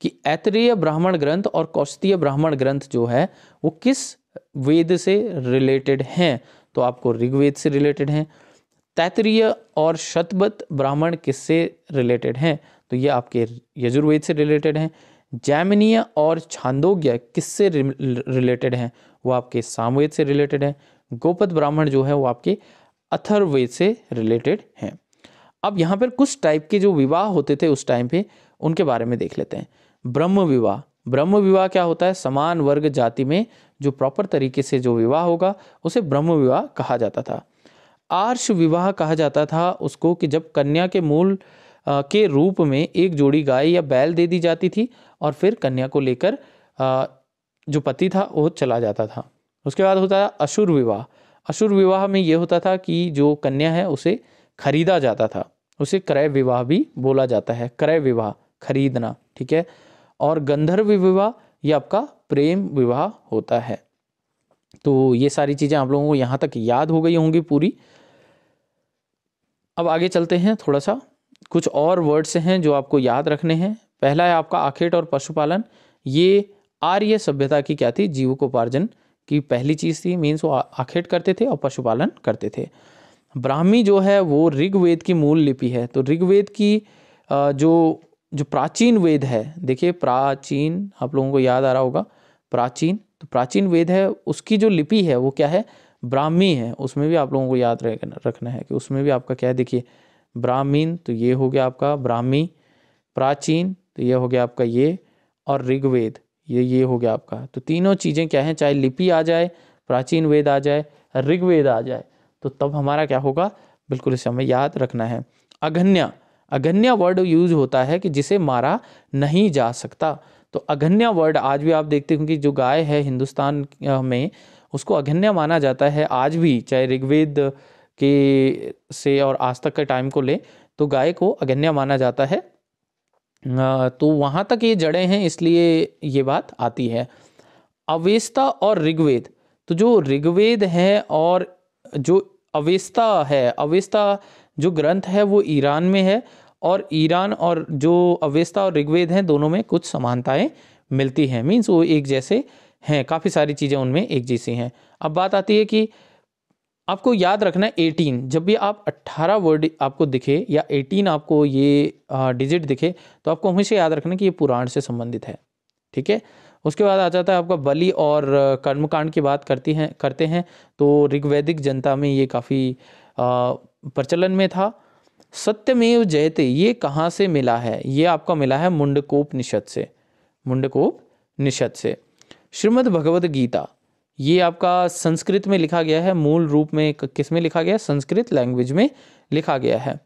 कि ऐतरीय ब्राह्मण ग्रंथ और कौशितीय ब्राह्मण ग्रंथ जो है वो किस वेद से रिलेटेड हैं तो आपको ऋग्वेद से रिलेटेड हैं तैतरीय और शतबत ब्राह्मण किससे रिलेटेड हैं तो ये आपके यजुर्वेद से रिलेटेड हैं जैमिनीय और छांदोग्य किससे रिलेटेड हैं वो आपके सामवेद से रिलेटेड हैं गोपद ब्राह्मण जो है वो आपके अथर्वेद से रिलेटेड हैं अब यहाँ पर कुछ टाइप के जो विवाह होते थे उस टाइम पे उनके बारे में देख लेते हैं ब्रह्म विवाह ब्रह्म विवाह क्या होता है समान वर्ग जाति में जो प्रॉपर तरीके से जो विवाह होगा उसे ब्रह्म विवाह कहा जाता था आर्ष विवाह कहा जाता था उसको कि जब कन्या के मूल के रूप में एक जोड़ी गाय या बैल दे दी जाती थी और फिर कन्या को लेकर जो पति था वो चला जाता था उसके बाद होता था असुर विवाह असुर विवाह में ये होता था कि जो कन्या है उसे खरीदा जाता था उसे क्रय विवाह भी बोला जाता है क्रय विवाह खरीदना ठीक है और गंधर्व विवाह ये आपका प्रेम विवाह होता है तो ये सारी चीज़ें आप लोगों को यहाँ तक याद हो गई होंगी पूरी अब आगे चलते हैं थोड़ा सा कुछ और वर्ड्स हैं जो आपको याद रखने हैं पहला है आपका आखेट और पशुपालन ये आर्य सभ्यता की क्या थी जीवकोपार्जन की पहली चीज़ थी मीन्स वो आखेट करते थे और पशुपालन करते थे ब्राह्मी जो है वो ऋग्वेद की मूल लिपि है तो ऋग्वेद की जो जो प्राचीन वेद है देखिए प्राचीन आप लोगों को याद आ रहा होगा प्राचीन तो प्राचीन वेद है उसकी जो लिपि है वो क्या है ब्राह्मी है उसमें भी आप लोगों को याद रखना है कि उसमें भी आपका क्या है देखिए ब्राह्मीण तो ये हो गया आपका ब्राह्मी प्राचीन तो ये हो गया आपका ये और ऋग्वेद ये ये हो गया आपका तो तीनों चीज़ें क्या हैं चाहे लिपि आ जाए प्राचीन वेद आ जाए ऋग्वेद आ जाए तो तब हमारा क्या होगा बिल्कुल इसे हमें याद रखना है अघन्या अघन्या वर्ड यूज होता है कि जिसे मारा नहीं जा सकता तो अघन्या वर्ड आज भी आप देखते होंगे जो गाय है हिंदुस्तान में उसको अघन्या माना जाता है आज भी चाहे ऋग्वेद के से और आज तक के टाइम को ले तो गाय को अघन्या माना जाता है तो वहाँ तक ये जड़ें हैं इसलिए ये बात आती है अवेस्ता और ऋग्वेद तो जो ऋग्वेद है और जो अवेस्ता है अवेस्ता जो ग्रंथ है वो ईरान में है और ईरान और जो अवेस्ता और ऋग्वेद हैं दोनों में कुछ समानताएं मिलती हैं मीन्स वो एक जैसे हैं काफ़ी सारी चीज़ें उनमें एक जैसी हैं अब बात आती है कि आपको याद रखना है एटीन जब भी आप अट्ठारह वर्ड आपको दिखे या एटीन आपको ये डिजिट दिखे तो आपको हमेशा याद रखना कि ये पुराण से संबंधित है ठीक है उसके बाद आ जाता है आपका बलि और कर्मकांड की बात करती हैं करते हैं तो ऋग्वैदिक जनता में ये काफ़ी प्रचलन में था सत्यमेव जयते ये कहाँ से मिला है ये आपका मिला है मुंडकोप निषद से मुंडकोप निषद से श्रीमद भगवद गीता ये आपका संस्कृत में लिखा गया है मूल रूप में किस में लिखा गया है संस्कृत लैंग्वेज में लिखा गया है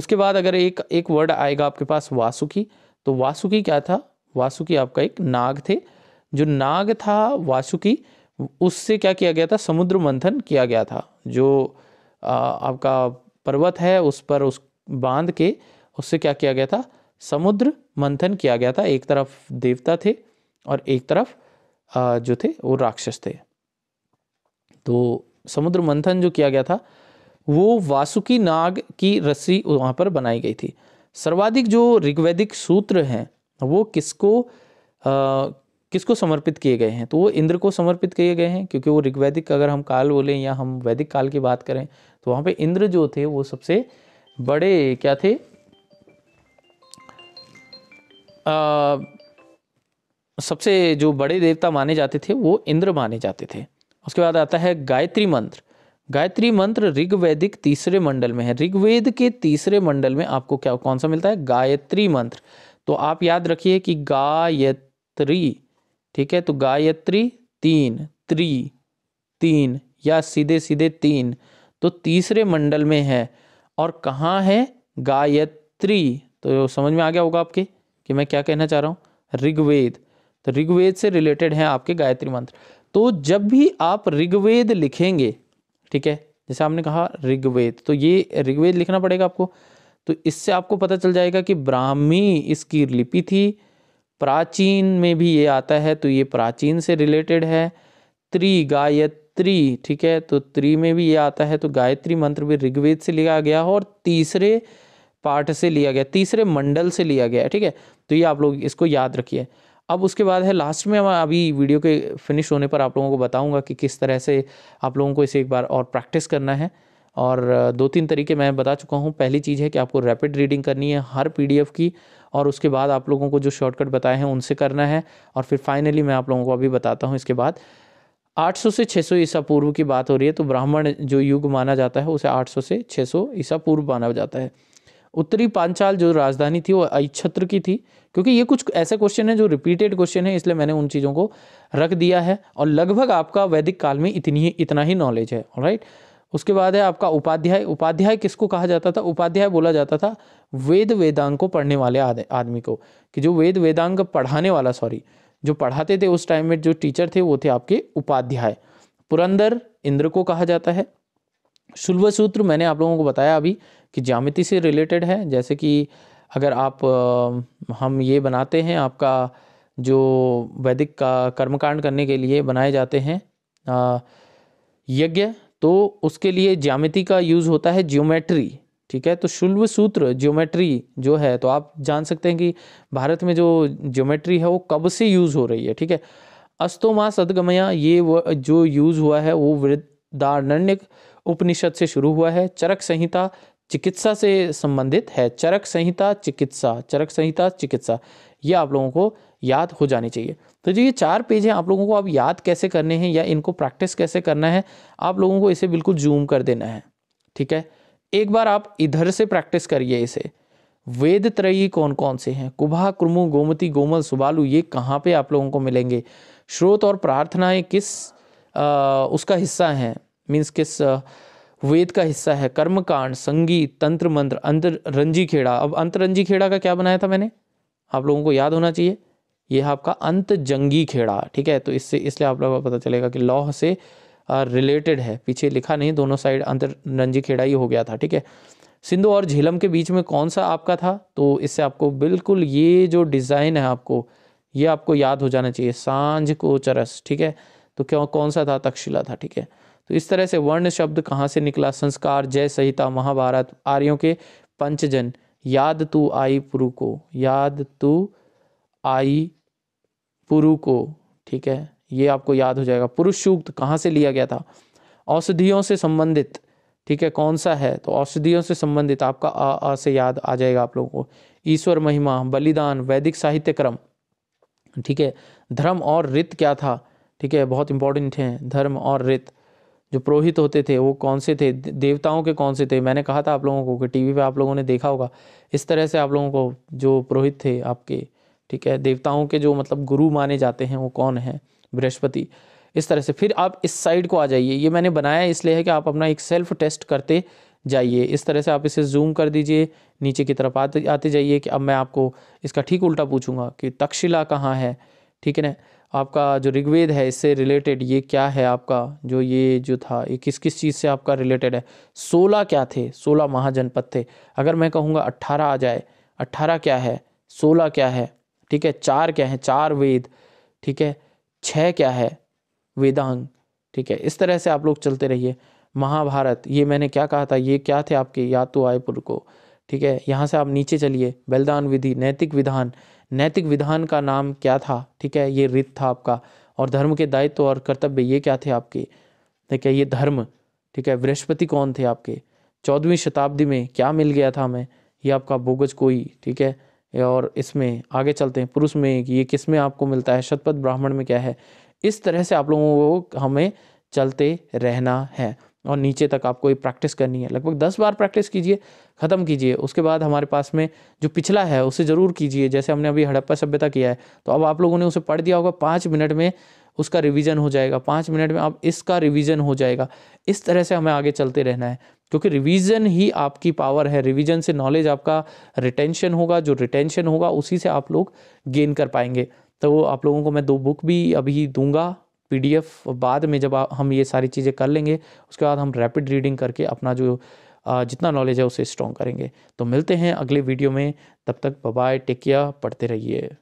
उसके बाद अगर एक एक वर्ड आएगा आपके पास वासुकी तो वासुकी क्या था वासुकी आपका एक नाग थे जो नाग था वासुकी उससे क्या किया गया था समुद्र मंथन किया गया था जो आ, आपका पर्वत है उस पर उस बांध के उससे क्या किया गया था समुद्र मंथन किया गया था एक तरफ देवता थे और एक तरफ जो थे वो राक्षस थे तो समुद्र मंथन जो किया गया था वो वासुकी नाग की रस्सी वहाँ पर बनाई गई थी सर्वाधिक जो ऋग्वेदिक सूत्र हैं वो किसको आ, किसको समर्पित किए गए हैं तो वो इंद्र को समर्पित किए गए हैं क्योंकि वो ऋग्वैदिक अगर हम काल बोलें या हम वैदिक काल की बात करें तो वहाँ पे इंद्र जो थे वो सबसे बड़े क्या थे आ, सबसे जो बड़े देवता माने जाते थे वो इंद्र माने जाते थे उसके बाद आता है गायत्री मंत्र गायत्री मंत्र ऋग्वैदिक तीसरे मंडल में है ऋग्वेद के तीसरे मंडल में आपको क्या कौन सा मिलता है गायत्री मंत्र तो आप याद रखिए कि गायत्री ठीक है तो गायत्री तीन त्रि तीन या सीधे सीधे तीन तो तीसरे मंडल में है और कहाँ है गायत्री तो समझ में आ गया होगा आपके कि मैं क्या कहना चाह रहा हूँ ऋग्वेद तो ऋग्वेद से रिलेटेड हैं आपके गायत्री मंत्र तो जब भी आप ऋग्वेद लिखेंगे ठीक है जैसे आपने कहा ऋग्वेद तो ये ऋग्वेद लिखना पड़ेगा आपको तो इससे आपको पता चल जाएगा कि ब्राह्मी इसकी लिपि थी प्राचीन में भी ये आता है तो ये प्राचीन से रिलेटेड है त्रि गायत्री ठीक है तो त्रि में भी ये आता है तो गायत्री मंत्र भी ऋग्वेद से लिया गया और तीसरे पाठ से लिया गया तीसरे मंडल से लिया गया ठीक है तो ये आप लोग इसको याद रखिए अब उसके बाद है लास्ट में मैं अभी वीडियो के फिनिश होने पर आप लोगों को बताऊंगा कि किस तरह से आप लोगों को इसे एक बार और प्रैक्टिस करना है और दो तीन तरीके मैं बता चुका हूँ पहली चीज़ है कि आपको रैपिड रीडिंग करनी है हर पीडीएफ की और उसके बाद आप लोगों को जो शॉर्टकट बताए हैं उनसे करना है और फिर फाइनली मैं आप लोगों को अभी बताता हूँ इसके बाद 800 से 600 ईसा पूर्व की बात हो रही है तो ब्राह्मण जो युग माना जाता है उसे 800 से 600 ईसा पूर्व माना जाता है उत्तरी पांचाल जो राजधानी थी वो अक्षत्र की थी क्योंकि ये कुछ ऐसे क्वेश्चन है जो रिपीटेड क्वेश्चन है इसलिए मैंने उन चीज़ों को रख दिया है और लगभग आपका वैदिक काल में इतनी ही इतना ही नॉलेज है राइट उसके बाद है आपका उपाध्याय उपाध्याय किसको कहा जाता था उपाध्याय बोला जाता था वेद वेदांग को पढ़ने वाले आदमी को कि जो वेद वेदांग पढ़ाने वाला सॉरी जो पढ़ाते थे उस टाइम में जो टीचर थे वो थे आपके उपाध्याय पुरंदर इंद्र को कहा जाता है शुल्व सूत्र मैंने आप लोगों को बताया अभी कि ज्यामिति से रिलेटेड है जैसे कि अगर आप हम ये बनाते हैं आपका जो वैदिक का कर्मकांड करने के लिए बनाए जाते हैं यज्ञ तो उसके लिए ज्यामिति का यूज़ होता है ज्योमेट्री ठीक है तो शुल्व सूत्र ज्योमेट्री जो है तो आप जान सकते हैं कि भारत में जो ज्योमेट्री है वो कब से यूज़ हो रही है ठीक है अस्तोमा सदगमया ये वो जो यूज़ हुआ है वो वृद्धारण्यक उपनिषद से शुरू हुआ है चरक संहिता चिकित्सा से संबंधित है चरक संहिता चिकित्सा चरक संहिता चिकित्सा ये आप लोगों को याद हो जानी चाहिए तो जो ये चार पेज हैं आप लोगों को अब याद कैसे करने हैं या इनको प्रैक्टिस कैसे करना है आप लोगों को इसे बिल्कुल जूम कर देना है ठीक है एक बार आप इधर से प्रैक्टिस करिए इसे वेद त्रयी कौन कौन से हैं कुभा कुर्मु गोमती गोमल सुबालु ये कहाँ पे आप लोगों को मिलेंगे स्रोत और प्रार्थनाएं किस आ, उसका हिस्सा हैं मीन्स किस आ, वेद का हिस्सा है कर्मकांड संगीत तंत्र मंत्र अंतर रंजी खेड़ा अब अंतरंजी खेड़ा का क्या बनाया था मैंने आप लोगों को याद होना चाहिए यह आपका अंत जंगी खेड़ा ठीक है तो इससे इसलिए आप लोगों को पता चलेगा कि लौह से रिलेटेड है पीछे लिखा नहीं दोनों साइड अंतर रंजी खेड़ा ही हो गया था ठीक है सिंधु और झेलम के बीच में कौन सा आपका था तो इससे आपको बिल्कुल ये जो डिज़ाइन है आपको ये आपको याद हो जाना चाहिए सांझ को चरस ठीक है तो क्यों कौन सा था तक्षशिला था ठीक है तो इस तरह से वर्ण शब्द कहाँ से निकला संस्कार जय संहिता महाभारत आर्यों के पंचजन याद तू आई पुरु को याद तू आई पुरु को ठीक है ये आपको याद हो जाएगा पुरुष सूक्त कहाँ से लिया गया था औषधियों से संबंधित ठीक है कौन सा है तो औषधियों से संबंधित आपका आ, आ से याद आ जाएगा आप लोगों को ईश्वर महिमा बलिदान वैदिक साहित्य क्रम ठीक है धर्म और रित क्या था ठीक है बहुत इंपॉर्टेंट हैं धर्म और रित जो पुरोहित होते थे वो कौन से थे देवताओं के कौन से थे मैंने कहा था आप लोगों को कि टीवी पे आप लोगों ने देखा होगा इस तरह से आप लोगों को जो पुरोहित थे आपके ठीक है देवताओं के जो मतलब गुरु माने जाते हैं वो कौन है बृहस्पति इस तरह से फिर आप इस साइड को आ जाइए ये मैंने बनाया इसलिए है कि आप अपना एक सेल्फ टेस्ट करते जाइए इस तरह से आप इसे जूम कर दीजिए नीचे की तरफ आते आते जाइए कि अब मैं आपको इसका ठीक उल्टा पूछूंगा कि तक्षशिला कहाँ है ठीक है ना आपका जो ऋग्वेद है इससे रिलेटेड ये क्या है आपका जो ये जो था ये किस किस चीज़ से आपका रिलेटेड है सोलह क्या थे सोलह महाजनपद थे अगर मैं कहूँगा अट्ठारह आ जाए अट्ठारह क्या है सोलह क्या है ठीक है चार क्या है चार वेद ठीक है छः क्या है वेदांग ठीक है इस तरह से आप लोग चलते रहिए महाभारत ये मैंने क्या कहा था ये क्या थे आपके या तो आयपुर को ठीक है यहाँ से आप नीचे चलिए बलिदान विधि नैतिक विधान नैतिक विधान का नाम क्या था ठीक है ये रित था आपका और धर्म के दायित्व और कर्तव्य ये क्या थे आपके ठीक है ये धर्म ठीक है बृहस्पति कौन थे आपके चौदहवीं शताब्दी में क्या मिल गया था हमें ये आपका बोगज कोई ठीक है और इसमें आगे चलते हैं पुरुष में ये किस में आपको मिलता है शतपथ ब्राह्मण में क्या है इस तरह से आप लोगों को हमें चलते रहना है और नीचे तक आपको ये प्रैक्टिस करनी है लगभग दस बार प्रैक्टिस कीजिए ख़त्म कीजिए उसके बाद हमारे पास में जो पिछला है उसे ज़रूर कीजिए जैसे हमने अभी हड़प्पा सभ्यता किया है तो अब आप लोगों ने उसे पढ़ दिया होगा पाँच मिनट में उसका रिवीजन हो जाएगा पाँच मिनट में आप इसका रिवीजन हो जाएगा इस तरह से हमें आगे चलते रहना है क्योंकि रिवीजन ही आपकी पावर है रिवीजन से नॉलेज आपका रिटेंशन होगा जो रिटेंशन होगा उसी से आप लोग गेन कर पाएंगे तो आप लोगों को मैं दो बुक भी अभी दूंगा पीडीएफ बाद में जब हम ये सारी चीज़ें कर लेंगे उसके बाद हम रैपिड रीडिंग करके अपना जो जितना नॉलेज है उसे स्ट्रॉन्ग करेंगे तो मिलते हैं अगले वीडियो में तब तक बाय टेक केयर पढ़ते रहिए